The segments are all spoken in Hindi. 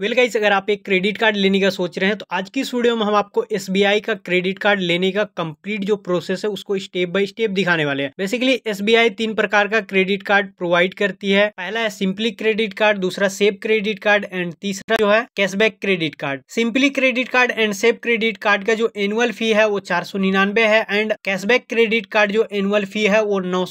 वेल गाइज अगर आप एक क्रेडिट कार्ड लेने का सोच रहे हैं तो आज की इस वीडियो में हम आपको एस का क्रेडिट कार्ड लेने का कंप्लीट जो प्रोसेस है उसको स्टेप बाय स्टेप दिखाने वाले हैं बेसिकली एस तीन प्रकार का क्रेडिट कार्ड प्रोवाइड करती है पहला है सिंपली क्रेडिट कार्ड दूसरा सेफ क्रेडिट कार्ड एंड तीसरा जो है cashback credit card simply credit card and safe credit card का जो एनुअल फी है वो चार है एंड कैशबैक क्रेडिट कार्ड जो एनुअल फी है वो नौ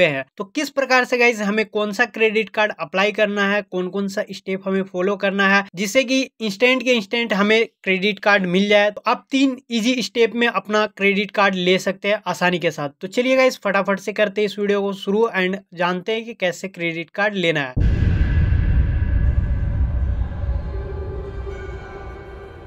है तो किस प्रकार से गाइज हमें कौन सा क्रेडिट कार्ड अप्लाई करना है कौन कौन सा स्टेप हमें फॉलो करना है जिससे कि इंस्टेंट के इंस्टेंट हमें क्रेडिट कार्ड मिल जाए तो आप तीन इजी स्टेप में अपना क्रेडिट कार्ड ले सकते हैं आसानी के साथ तो चलिएगा इस फटाफट से करते हैं इस वीडियो को शुरू एंड जानते हैं कि कैसे क्रेडिट कार्ड लेना है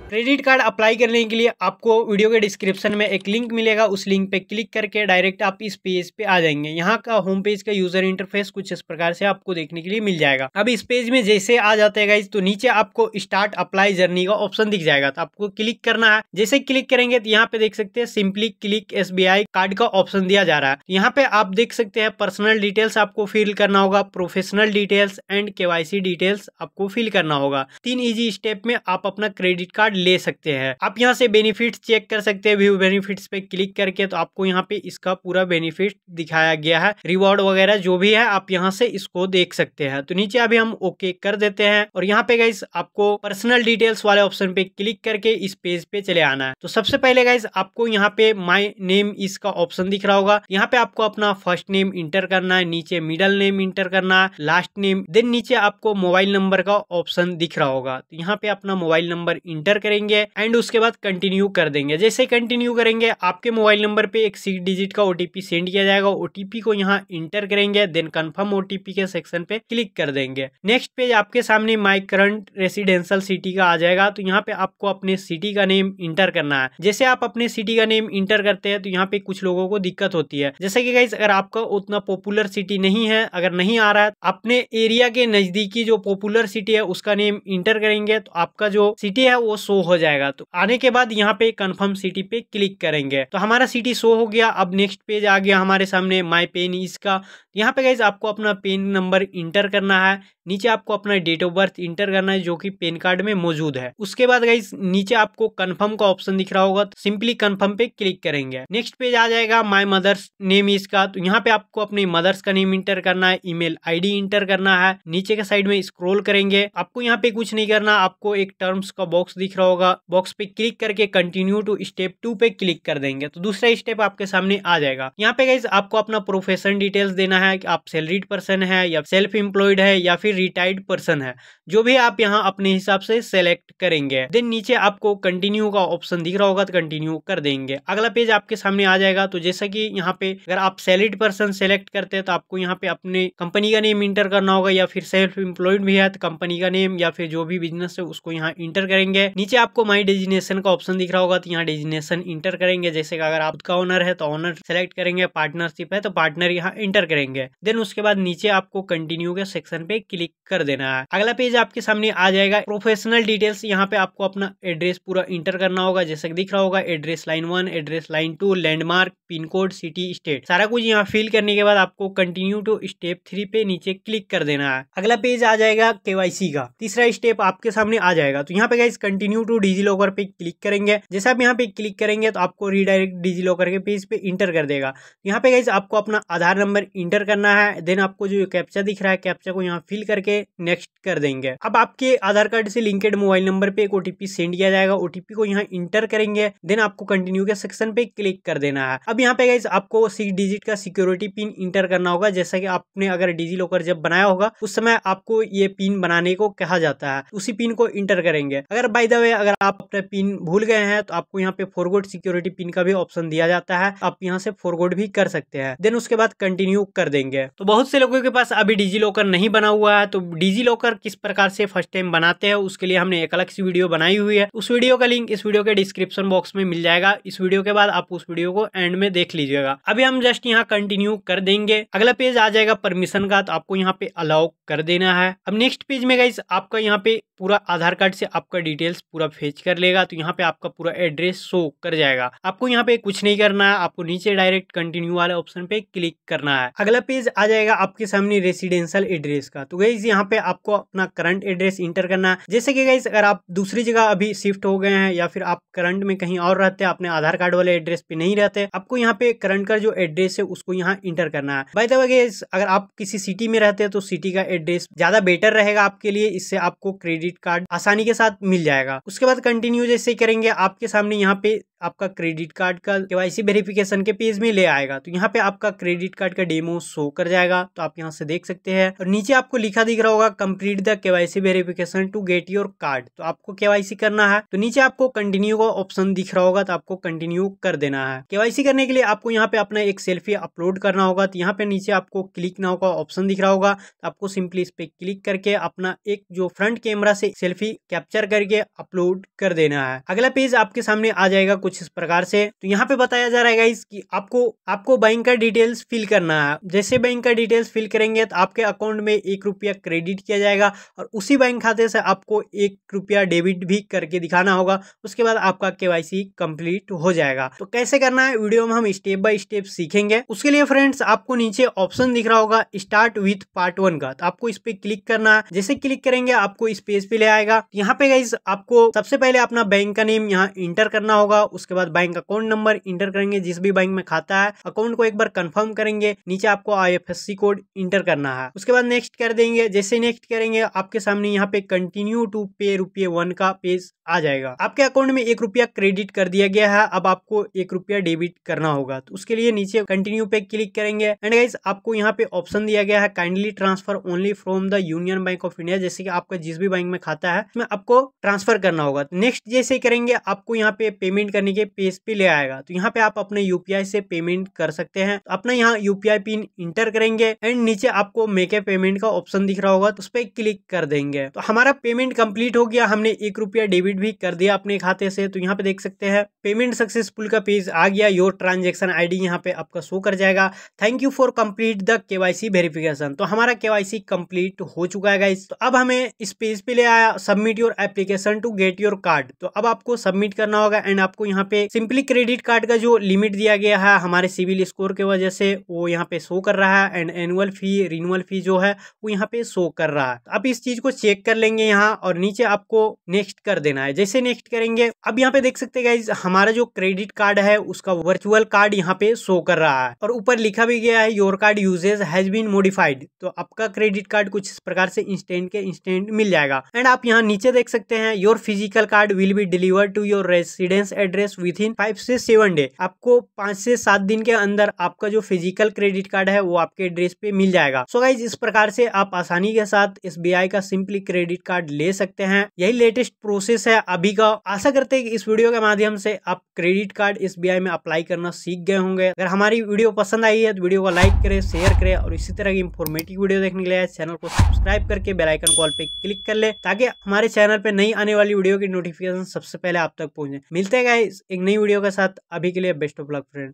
क्रेडिट कार्ड अप्लाई करने के लिए आपको वीडियो के डिस्क्रिप्शन में एक लिंक मिलेगा उस लिंक पे क्लिक करके डायरेक्ट आप इस पेज पे आ जाएंगे यहाँ का होम पेज का यूजर इंटरफेस कुछ इस प्रकार से आपको देखने के लिए मिल जाएगा अब इस पेज में जैसे आ जाते हैं तो नीचे आपको स्टार्ट अप्लाई जर्नी का ऑप्शन दिख जाएगा तो आपको क्लिक करना है जैसे क्लिक करेंगे तो यहाँ पे देख सकते हैं सिंपली क्लिक एस कार्ड का ऑप्शन दिया जा रहा है तो यहाँ पे आप देख सकते हैं पर्सनल डिटेल्स आपको फिल करना होगा professional details and K details आपको फिल करना होगा तीन इजी स्टेप में आप अपना क्रेडिट कार्ड ले सकते हैं आप यहाँ से बेनिफिट चेक कर सकते हैं व्यू बेनिफिट्स पे क्लिक करके तो आपको यहाँ पे इसका पूरा बेनिफिट दिखाया गया है रिवॉर्ड वगैरह जो भी है आप यहाँ से इसको देख सकते हैं तो नीचे अभी हम ओके कर देते हैं और यहाँ पे गाइज आपको पर्सनल डिटेल्स वाले ऑप्शन पे क्लिक करके इस पेज पे चले आना है तो सबसे पहले गाइज आपको यहाँ पे माई नेम इसका ऑप्शन दिख रहा होगा यहाँ पे आपको अपना फर्स्ट नेम इंटर करना है नीचे मिडल नेम इंटर करना है लास्ट नेम देन नीचे आपको मोबाइल नंबर का ऑप्शन दिख रहा होगा तो यहाँ पे अपना मोबाइल नंबर इंटर कर करेंगे एंड उसके बाद कंटिन्यू कर देंगे जैसे कंटिन्यू करेंगे आपके मोबाइल नंबर पे एक सिक्स डिजिट का ओटीपी सेंड किया जाएगा ओटीपी को यहाँ इंटर करेंगे देन कंफर्म ओटीपी के सेक्शन पे क्लिक कर देंगे नेक्स्ट पेज आपके सामने माई करंट रेसिडेंशियल सिटी का आ जाएगा तो यहाँ पे आपको अपने सिटी का नेम इंटर करना है जैसे आप अपने सिटी का नेम इंटर करते हैं तो यहाँ पे कुछ लोगों को दिक्कत होती है जैसे कि गाइज अगर आपका उतना पॉपुलर सिटी नहीं है अगर नहीं आ रहा है तो अपने एरिया के नजदीकी जो पॉपुलर सिटी है उसका नेम इंटर करेंगे तो आपका जो सिटी है वो शो हो जाएगा तो आने के बाद यहाँ पे कंफर्म सिटी पे क्लिक करेंगे तो हमारा सिटी शो हो गया अब नेक्स्ट पेज आ गया हमारे सामने माय पेन इसका यहाँ पे गाइज आपको अपना पेन नंबर इंटर करना है नीचे आपको अपना डेट ऑफ बर्थ इंटर करना है जो कि पेन कार्ड में मौजूद है उसके बाद गाइज नीचे आपको कन्फर्म का ऑप्शन दिख रहा होगा तो सिंपली कन्फर्म पे क्लिक करेंगे नेक्स्ट पेज आ जाएगा माई मदर्स नेम इसका तो यहाँ पे आपको अपने मदर्स का नेम इंटर करना है ईमेल आईडी इंटर करना है नीचे के साइड में स्क्रोल करेंगे आपको यहाँ पे कुछ नहीं करना आपको एक टर्म्स का बॉक्स दिख रहा होगा बॉक्स पे क्लिक करके कंटिन्यू टू स्टेप टू पे क्लिक कर देंगे तो दूसरा स्टेप आपके सामने आ जाएगा यहाँ पे गाइज आपको अपना प्रोफेशन डिटेल्स देना है कि आप सैलरीड पर्सन है या सेल्फ एम्प्लॉयड है या फिर रिटायर्ड पर्सन है जो भी आप यहाँ अपने हिसाब से सेलेक्ट करेंगे देन नीचे आपको कंटिन्यू का ऑप्शन दिख रहा होगा तो कंटिन्यू कर देंगे अगला पेज आपके सामने आ जाएगा तो जैसा कि यहाँ पे अगर आप सैलरीड पर्सन सेलेक्ट करते हैं तो आपको यहाँ पे अपने कंपनी का नेम इंटर करना होगा या फिर सेल्फ एम्प्लॉयड भी है तो कंपनी का नेम या फिर जो भी बिजनेस है उसको यहाँ इंटर करेंगे नीचे आपको माई डेजिनेशन का ऑप्शन दिख रहा होगा तो यहाँ डेजिनेशन इंटर करेंगे जैसे कि अगर आपका ओनर है तो ऑनर सेलेक्ट करेंगे पार्टनरशिप है तो पार्टनर यहाँ इंटर करेंगे देन उसके बाद नीचे आपको कंटिन्यू के सेक्शन पे क्लिक कर देना है अगला पेज आपके सामने आ जाएगा प्रोफेशनल डिटेल्स यहाँ पे आपको अपना एड्रेस पूरा इंटर करना होगा जैसे दिख रहा होगा address line one address line two landmark pin code city state सारा कुछ यहाँ फिल करने के बाद आपको कंटिन्यू टू स्टेप थ्री पे नीचे क्लिक कर देना है अगला पेज आ जाएगा केवाईसी का तीसरा स्टेप आपके सामने आ जाएगा तो यहाँ पे guys continue new to DigiLocker पे क्लिक करेंगे जैसे आप यहाँ पे क्लिक करेंगे तो आपको रीडायरेक्ट डिजी लॉकर के पेज पे इंटर कर देगा यहाँ पे गाइज आपको अपना आधार नंबर इंटर करना है देन आपको जो कैप्चा दिख रहा है कैप्चा को यहाँ फिल करके नेक्स्ट कर देंगे अब आपके आधार कार्ड से लिंकेड मोबाइल नंबर पे एक ओटीपी सेंड किया जाएगा ओटीपी को यहाँ इंटर करेंगे देन आपको कंटिन्यू के सेक्शन पे क्लिक कर देना है अब यहाँ पे गाइज आपको सिक्स डिजिट का सिक्योरिटी पिन इंटर करना होगा जैसा कि आपने अगर डिजी लॉकर जब बनाया होगा उस समय आपको ये पिन बनाने को कहा जाता है उसी पिन को इंटर करेंगे अगर बाई द वे में अगर आप अपना पिन भूल गए हैं तो आपको यहाँ पे फॉरवर्ड सिक्योरिटी पिन का भी ऑप्शन दिया जाता है आप यहाँ से फॉरवर्ड भी कर सकते हैं देन उसके बाद कंटिन्यू कर देंगे तो बहुत से लोगों के पास अभी डिजी लॉकर नहीं बना हुआ है तो डिजी लॉकर किस प्रकार से फर्स्ट टाइम बनाते हैं उसके लिए हमने एक अलग सी वीडियो बनाई हुई है उस वीडियो का लिंक इस वीडियो के डिस्क्रिप्शन बॉक्स में मिल जाएगा इस वीडियो के बाद आप उस वीडियो को एंड में देख लीजिएगा अभी हम जस्ट यहाँ कंटिन्यू कर देंगे अगला पेज आ जाएगा परमिशन का तो आपको यहाँ पे अलाउ कर देना है अब नेक्स्ट पेज में गई आपका यहाँ पे पूरा आधार कार्ड से आपका डिटेल्स पूरा फेच कर लेगा तो यहाँ पे आपका पूरा एड्रेस शो कर जाएगा आपको यहाँ पे कुछ नहीं करना है आपको नीचे डायरेक्ट कंटिन्यू वाले ऑप्शन पे क्लिक करना है अगला पेज आ जाएगा आपके सामने रेसिडेंशियल एड्रेस का तो गाइज यहाँ पे आपको अपना करंट एड्रेस इंटर करना है जैसे कि गाइज अगर आप दूसरी जगह अभी शिफ्ट हो गए हैं या फिर आप करंट में कहीं और रहते हैं अपने आधार कार्ड वाले एड्रेस पे नहीं रहते आपको यहाँ पे करंट का जो एड्रेस है उसको यहाँ इंटर करना है बाई दबा वे अगर आप किसी सिटी में रहते हैं तो सिटी का एड्रेस ज्यादा बेटर रहेगा आपके लिए इससे आपको क्रेडिट क्रेडिट कार्ड आसानी के साथ मिल जाएगा उसके बाद कंटिन्यू जैसे करेंगे आपके सामने यहाँ पे आपका क्रेडिट कार्ड का केवाईसी वेरिफिकेशन के पेज में ले आएगा तो यहाँ पे आपका क्रेडिट कार्ड का डेमो शो कर जाएगा तो आप यहाँ से देख सकते हैं और नीचे आपको लिखा दिख रहा होगा complete the KYC verification to get your card तो आपको केवाईसी करना है तो नीचे आपको कंटिन्यू का ऑप्शन दिख रहा होगा तो आपको कंटिन्यू कर देना है केवाईसी करने के लिए आपको यहाँ पे अपना एक सेल्फी अपलोड करना होगा तो यहाँ पे नीचे आपको क्लिक ना होगा ऑप्शन दिख रहा होगा तो आपको सिंपली इस पे क्लिक करके अपना एक जो फ्रंट कैमरा से सेल्फी कैप्चर करके अपलोड कर देना है अगला पेज आपके सामने आ जाएगा कुछ कुछ इस प्रकार से तो यहाँ पे बताया जा रहा है गाइस कि आपको आपको बैंक का डिटेल्स फिल करना है जैसे बैंक का डिटेल्स फिल करेंगे तो आपके अकाउंट में एक रुपया क्रेडिट किया जाएगा और उसी बैंक खाते से आपको एक रुपया डेबिट भी करके दिखाना होगा उसके बाद आपका केवाईसी कंप्लीट हो जाएगा तो कैसे करना है वीडियो में हम स्टेप बाय स्टेप सीखेंगे उसके लिए फ्रेंड्स आपको नीचे ऑप्शन दिख रहा होगा स्टार्ट विथ पार्ट वन का तो आपको इस पे क्लिक करना है जैसे क्लिक करेंगे आपको इस पेज पे ले आएगा यहाँ पे गाइज आपको सबसे पहले अपना बैंक का नेम यहाँ इंटर करना होगा उसके बाद बैंक अकाउंट नंबर इंटर करेंगे जिस भी बैंक में खाता है अकाउंट को एक बार कंफर्म करेंगे नीचे आपको आई कोड इंटर करना है उसके बाद नेक्स्ट कर देंगे जैसे नेक्स्ट करेंगे आपके सामने यहाँ पे कंटिन्यू टू पे रुपये वन का पेज आ जाएगा आपके अकाउंट में एक रुपया क्रेडिट कर दिया गया है अब आपको एक रुपया डेबिट करना होगा तो उसके लिए नीचे कंटिन्यू पे क्लिक करेंगे एंड गाइज आपको यहाँ पे ऑप्शन दिया गया है kindly transfer only from the Union Bank of India जैसे कि आपका जिस भी बैंक में खाता है उसमें आपको ट्रांसफर करना होगा नेक्स्ट जैसे करेंगे आपको यहाँ पे पेमेंट करने कंपनी के पेज पे ले आएगा तो यहाँ पे आप अपने यूपीआई से पेमेंट कर सकते हैं तो अपना यहाँ यूपीआई पिन इंटर करेंगे एंड नीचे आपको मेके पेमेंट का ऑप्शन दिख रहा होगा तो उस पर क्लिक कर देंगे तो हमारा पेमेंट कम्प्लीट हो गया हमने एक रुपया डेबिट भी कर दिया अपने खाते से तो यहाँ पे देख सकते हैं पेमेंट सक्सेसफुल का पेज आ गया योर ट्रांजेक्शन आई डी पे आपका शो कर जाएगा thank you for complete the K verification तो हमारा के वाई हो चुका है तो अब हमें इस पेज पे ले आया submit your application to get your card तो अब आपको सबमिट करना होगा एंड आपको यहाँ यहाँ पे सिंपली क्रेडिट कार्ड का जो लिमिट दिया गया है हमारे सिविल स्कोर के वजह से वो यहाँ पे शो कर रहा है and annual fee renewal fee जो है वो यहाँ पे शो कर रहा है आप इस चीज को चेक कर लेंगे यहाँ और नीचे आपको नेक्स्ट कर देना है जैसे नेक्स्ट करेंगे अब यहाँ पे देख सकते हैं हमारा जो क्रेडिट कार्ड है उसका वर्चुअल कार्ड यहाँ पे शो कर रहा है और ऊपर लिखा भी गया है your card usages has been modified तो आपका क्रेडिट कार्ड कुछ इस प्रकार से इंस्टेंट के इंस्टेंट मिल जाएगा एंड आप यहाँ नीचे देख सकते हैं your physical card will be deliver to your residence address cash within five से सेवन डे आपको पांच से सात दिन के अंदर आपका जो फिजिकल क्रेडिट कार्ड है वो आपके एड्रेस पे मिल जाएगा सो so गाइज इस प्रकार से आप आसानी के साथ एस का सिंपली क्रेडिट कार्ड ले सकते हैं यही लेटेस्ट प्रोसेस है अभी का आशा करते हैं कि इस वीडियो के माध्यम से आप क्रेडिट कार्ड एस में अप्लाई करना सीख गए होंगे अगर हमारी वीडियो पसंद आई है तो वीडियो को लाइक करे शेयर करे और इसी तरह की इन्फॉर्मेटिव वीडियो देखने के लिए चैनल को सब्सक्राइब करके बेलाइकन कॉल पे क्लिक कर ले ताकि हमारे चैनल पे नई आने वाली वीडियो की नोटिफिकेशन सबसे पहले आप तक पहुंचे मिलते हैं एक नई वीडियो के साथ अभी के लिए बेस्ट ऑफ लक फ्रेंड